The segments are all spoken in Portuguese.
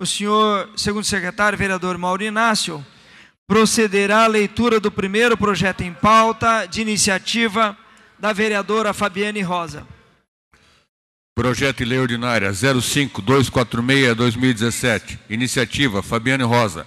o senhor segundo secretário, vereador Mauro Inácio, procederá à leitura do primeiro projeto em pauta de iniciativa da vereadora Fabiane Rosa. Projeto de Lei Ordinária 05246-2017. Iniciativa Fabiane Rosa.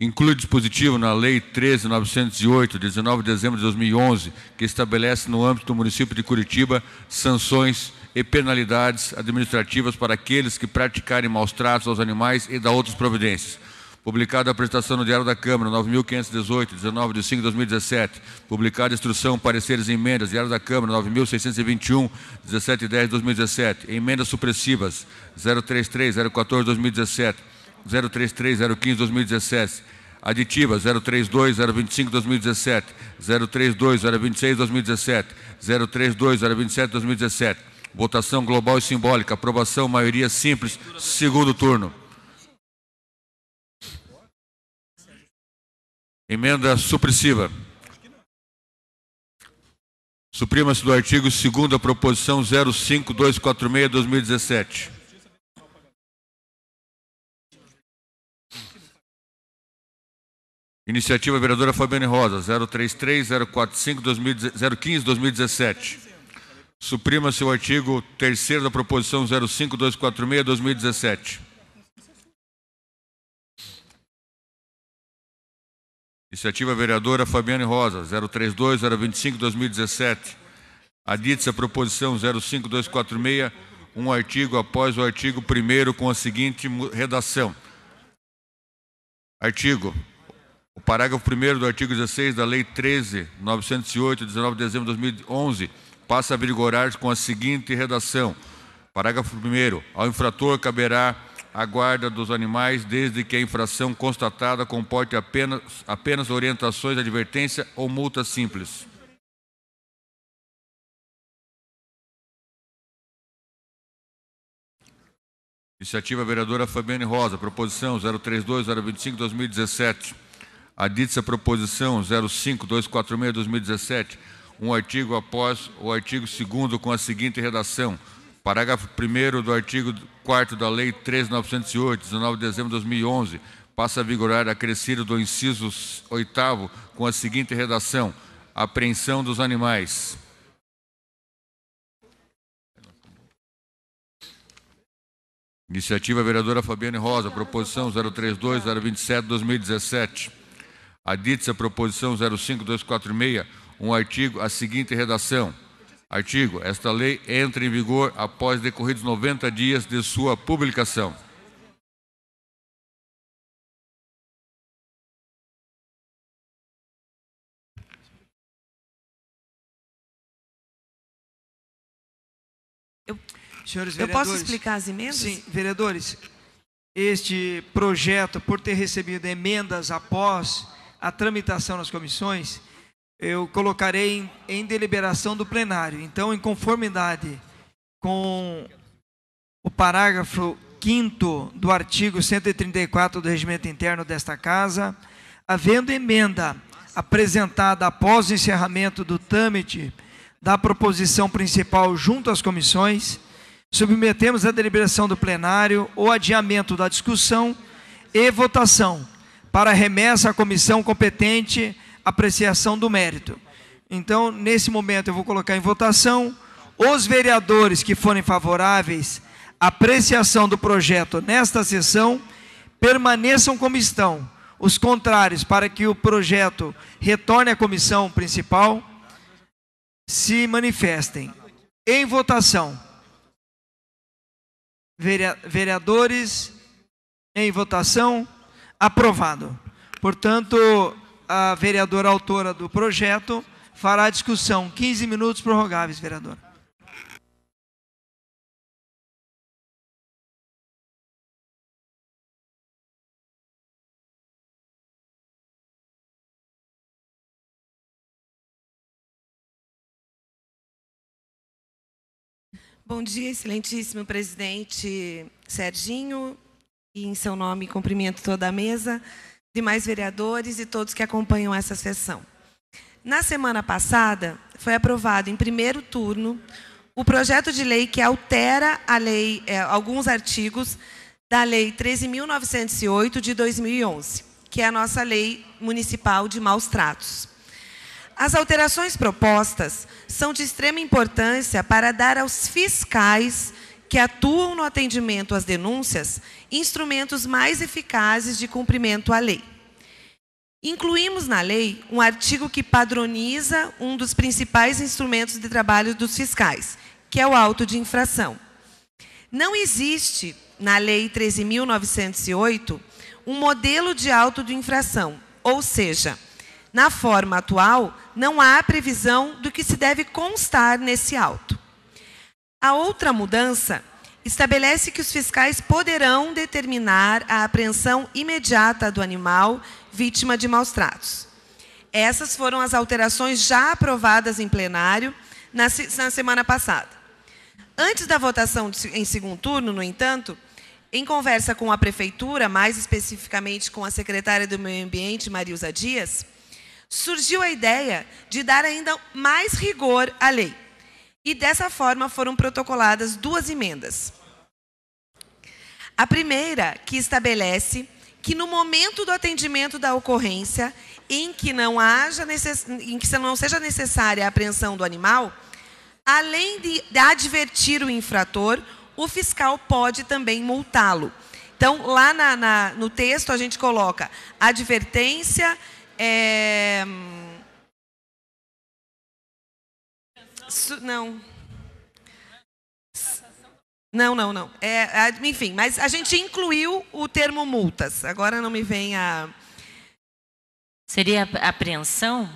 Inclui dispositivo na Lei 13.908, 19 de dezembro de 2011, que estabelece no âmbito do município de Curitiba sanções e penalidades administrativas para aqueles que praticarem maus tratos aos animais e da outras providências. Publicada a apresentação no Diário da Câmara, 9.518, 19 de 5 de 2017. Publicada a instrução, pareceres e emendas, Diário da Câmara, 9.621, 17 e 10 de 2017. Emendas supressivas, 033, 014 2017, 033, 015 2017. Aditiva 032 025 2017, 032 026 2017, 032 027 2017. Votação global e simbólica. Aprovação, maioria simples. Segundo turno. Emenda supressiva. Suprima-se do artigo 2 a proposição 05246-2017. Iniciativa vereadora Fabiane Rosa, 033-045-015-2017. Suprima-se o artigo 3 da proposição 05246 2017. Iniciativa vereadora Fabiane Rosa, 032 025 2017. adite se proposição 05246, um artigo após o artigo 1 com a seguinte redação. Artigo. O parágrafo 1 do artigo 16 da Lei 13.908, 19 de dezembro de 2011 passa a vigorar com a seguinte redação: parágrafo 1. Ao infrator caberá a guarda dos animais desde que a infração constatada comporte apenas, apenas orientações, advertência ou multa simples. Iniciativa vereadora Fabiane Rosa, proposição 032-025-2017. A ditsa proposição 05246-2017 um artigo após o artigo 2 com a seguinte redação. Parágrafo 1 do artigo 4 da Lei 3.908, 19 de dezembro de 2011, passa a vigorar acrescido do inciso 8 com a seguinte redação: apreensão dos animais. Iniciativa vereadora Fabiane Rosa, proposição 032027 2017 2017 Aditsa, proposição 05246 um artigo, a seguinte redação. Artigo: Esta lei entra em vigor após decorridos 90 dias de sua publicação. Eu, Senhores eu posso explicar as emendas? Sim, vereadores. Este projeto, por ter recebido emendas após a tramitação nas comissões, eu colocarei em, em deliberação do plenário. Então, em conformidade com o parágrafo 5 do artigo 134 do Regimento Interno desta Casa, havendo emenda apresentada após o encerramento do tâmite da proposição principal junto às comissões, submetemos à deliberação do plenário o adiamento da discussão e votação para remessa à comissão competente apreciação do mérito. Então, nesse momento, eu vou colocar em votação os vereadores que forem favoráveis à apreciação do projeto nesta sessão permaneçam como estão. Os contrários, para que o projeto retorne à comissão principal, se manifestem. Em votação. Vereadores, em votação. Aprovado. Portanto, a vereadora autora do projeto fará a discussão. 15 minutos prorrogáveis, vereadora. Bom dia, excelentíssimo presidente Serginho. E em seu nome cumprimento toda a mesa demais vereadores e todos que acompanham essa sessão. Na semana passada, foi aprovado em primeiro turno o projeto de lei que altera a lei, é, alguns artigos da Lei 13.908 de 2011, que é a nossa lei municipal de maus tratos. As alterações propostas são de extrema importância para dar aos fiscais que atuam no atendimento às denúncias, instrumentos mais eficazes de cumprimento à lei. Incluímos na lei um artigo que padroniza um dos principais instrumentos de trabalho dos fiscais, que é o auto de infração. Não existe, na Lei 13.908, um modelo de auto de infração, ou seja, na forma atual, não há previsão do que se deve constar nesse auto. A outra mudança estabelece que os fiscais poderão determinar a apreensão imediata do animal vítima de maus tratos. Essas foram as alterações já aprovadas em plenário na, na semana passada. Antes da votação de, em segundo turno, no entanto, em conversa com a Prefeitura, mais especificamente com a secretária do Meio Ambiente, Marilza Dias, surgiu a ideia de dar ainda mais rigor à lei. E dessa forma foram protocoladas duas emendas. A primeira, que estabelece que no momento do atendimento da ocorrência, em que não haja necess... em que não seja necessária a apreensão do animal, além de advertir o infrator, o fiscal pode também multá-lo. Então, lá na, na, no texto a gente coloca advertência, é, Su, não. Não, não, não. É, é, enfim, mas a gente incluiu o termo multas. Agora não me vem a. Seria apreensão?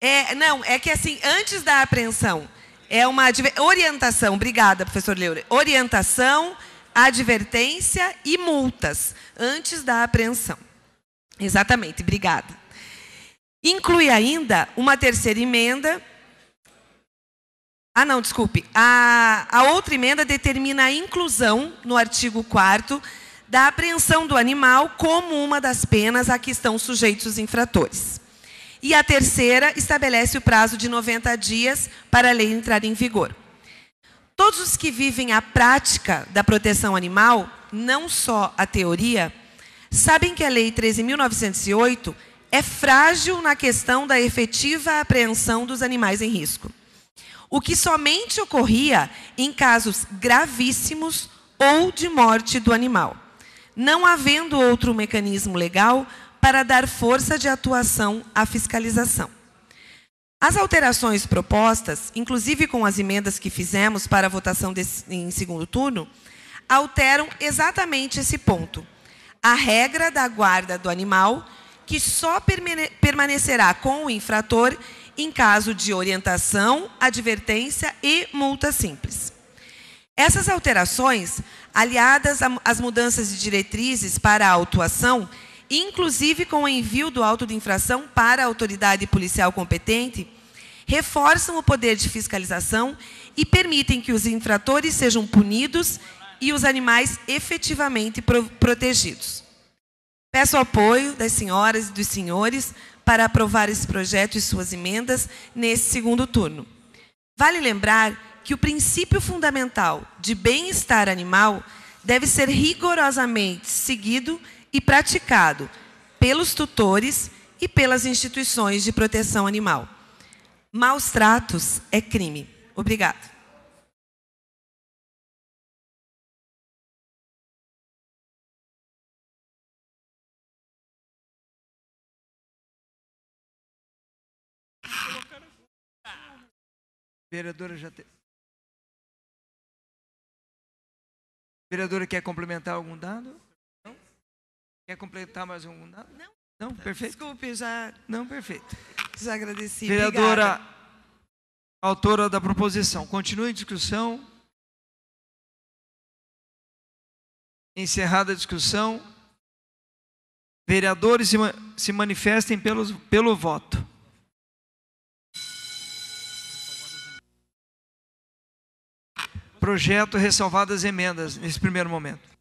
É, não, é que assim, antes da apreensão, é uma orientação. Obrigada, professor Leure. Orientação, advertência e multas antes da apreensão. Exatamente, obrigada. Inclui ainda uma terceira emenda ah, não, desculpe. A, a outra emenda determina a inclusão, no artigo 4 da apreensão do animal como uma das penas a que estão sujeitos os infratores. E a terceira estabelece o prazo de 90 dias para a lei entrar em vigor. Todos os que vivem a prática da proteção animal, não só a teoria, sabem que a Lei 13.908 é frágil na questão da efetiva apreensão dos animais em risco o que somente ocorria em casos gravíssimos ou de morte do animal, não havendo outro mecanismo legal para dar força de atuação à fiscalização. As alterações propostas, inclusive com as emendas que fizemos para a votação desse, em segundo turno, alteram exatamente esse ponto. A regra da guarda do animal, que só permanecerá com o infrator em caso de orientação, advertência e multa simples. Essas alterações, aliadas às mudanças de diretrizes para a autuação, inclusive com o envio do auto de infração para a autoridade policial competente, reforçam o poder de fiscalização e permitem que os infratores sejam punidos e os animais efetivamente protegidos. Peço apoio das senhoras e dos senhores para aprovar esse projeto e suas emendas nesse segundo turno. Vale lembrar que o princípio fundamental de bem-estar animal deve ser rigorosamente seguido e praticado pelos tutores e pelas instituições de proteção animal. Maus tratos é crime. Obrigada. Vereadora já tem. Vereadora quer complementar algum dado? Não? Quer complementar mais algum dado? Não. Não, perfeito. Desculpe, já. Não, perfeito. Desagradeci. Vereadora, Obrigada. autora da proposição, continue a discussão. Encerrada a discussão. Vereadores se, se manifestem pelos, pelo voto. projeto ressalvadas emendas nesse primeiro momento.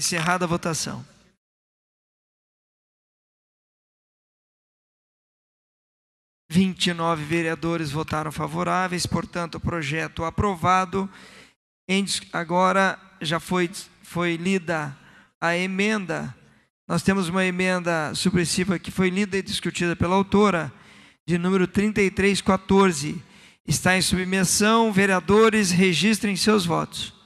Encerrada a votação. Vinte e nove vereadores votaram favoráveis, portanto, o projeto aprovado. agora já foi, foi lida a emenda. Nós temos uma emenda supressiva que foi lida e discutida pela autora, de número 3314. Está em submissão. Vereadores, registrem seus votos.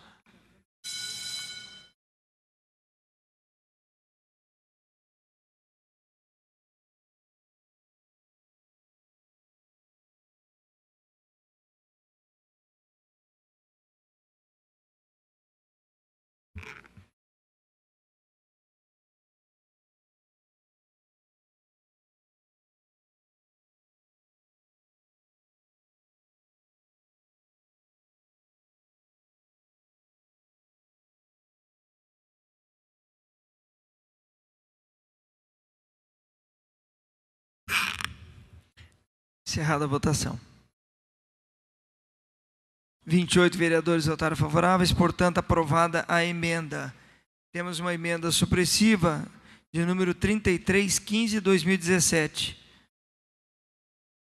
Encerrada a votação. 28 vereadores votaram favoráveis, portanto, aprovada a emenda. Temos uma emenda supressiva de número 3315 2017.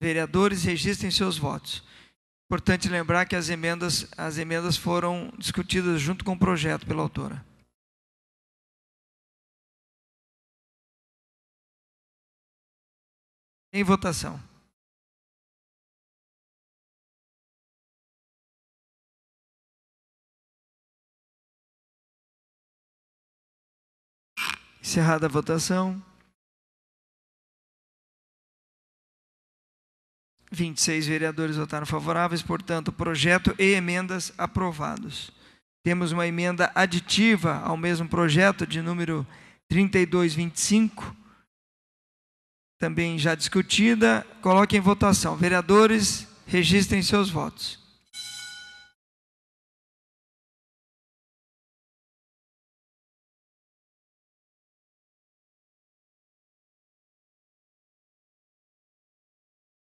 Vereadores, registrem seus votos. Importante lembrar que as emendas, as emendas foram discutidas junto com o projeto pela autora. Em votação. Encerrada a votação. 26 vereadores votaram favoráveis, portanto, projeto e emendas aprovados. Temos uma emenda aditiva ao mesmo projeto de número 3225, também já discutida. Coloque em votação. Vereadores, registrem seus votos.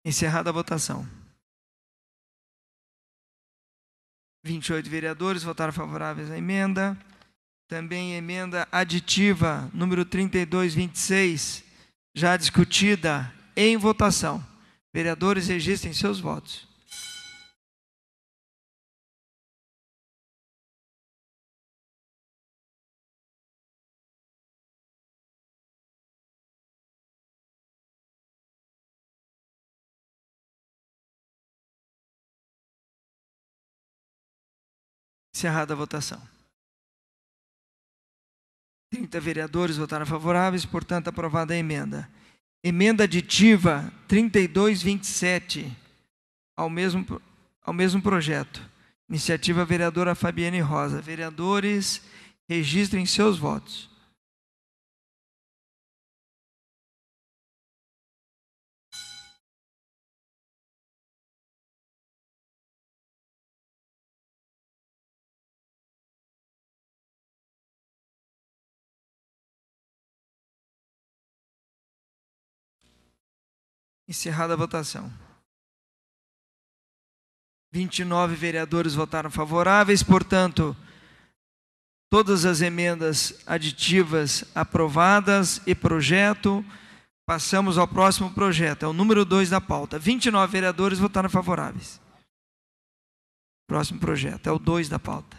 Encerrada a votação. 28 vereadores votaram favoráveis à emenda. Também emenda aditiva número 3226, já discutida em votação. Vereadores registrem seus votos. Encerrada a votação. 30 vereadores votaram favoráveis, portanto, aprovada a emenda. Emenda aditiva 3227 ao mesmo, ao mesmo projeto. Iniciativa vereadora Fabiane Rosa. Vereadores, registrem seus votos. Encerrada a votação. 29 vereadores votaram favoráveis, portanto, todas as emendas aditivas aprovadas e projeto. Passamos ao próximo projeto, é o número 2 da pauta. 29 vereadores votaram favoráveis. Próximo projeto, é o 2 da pauta.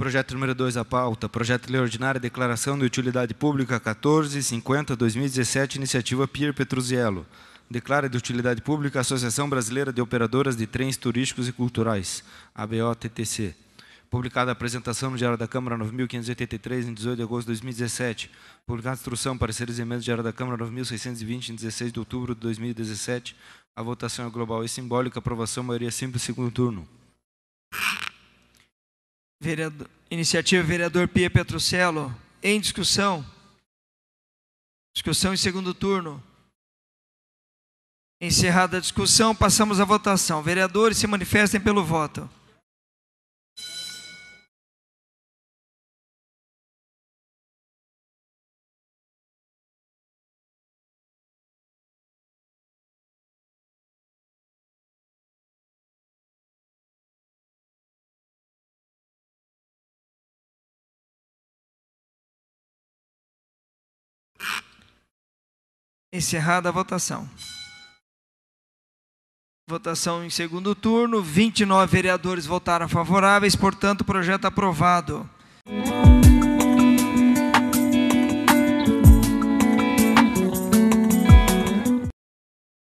Projeto número 2 à pauta, projeto de lei ordinária declaração de utilidade pública 1450/2017, iniciativa Pier Petruziello. Declara de utilidade pública a Associação Brasileira de Operadoras de Trens Turísticos e Culturais, ABOTTC. Publicada a apresentação no Diário da Câmara 9583 em 18 de agosto de 2017. Publicada a instrução pareceres e emendas Diário da Câmara 9620 em 16 de outubro de 2017. A votação é global e simbólica, aprovação maioria simples segundo turno. Vereador, iniciativa vereador Pia Petrucelo, em discussão. Discussão em segundo turno. Encerrada a discussão, passamos à votação. Vereadores se manifestem pelo voto. Encerrada a votação. Votação em segundo turno. 29 vereadores votaram favoráveis, portanto, projeto aprovado.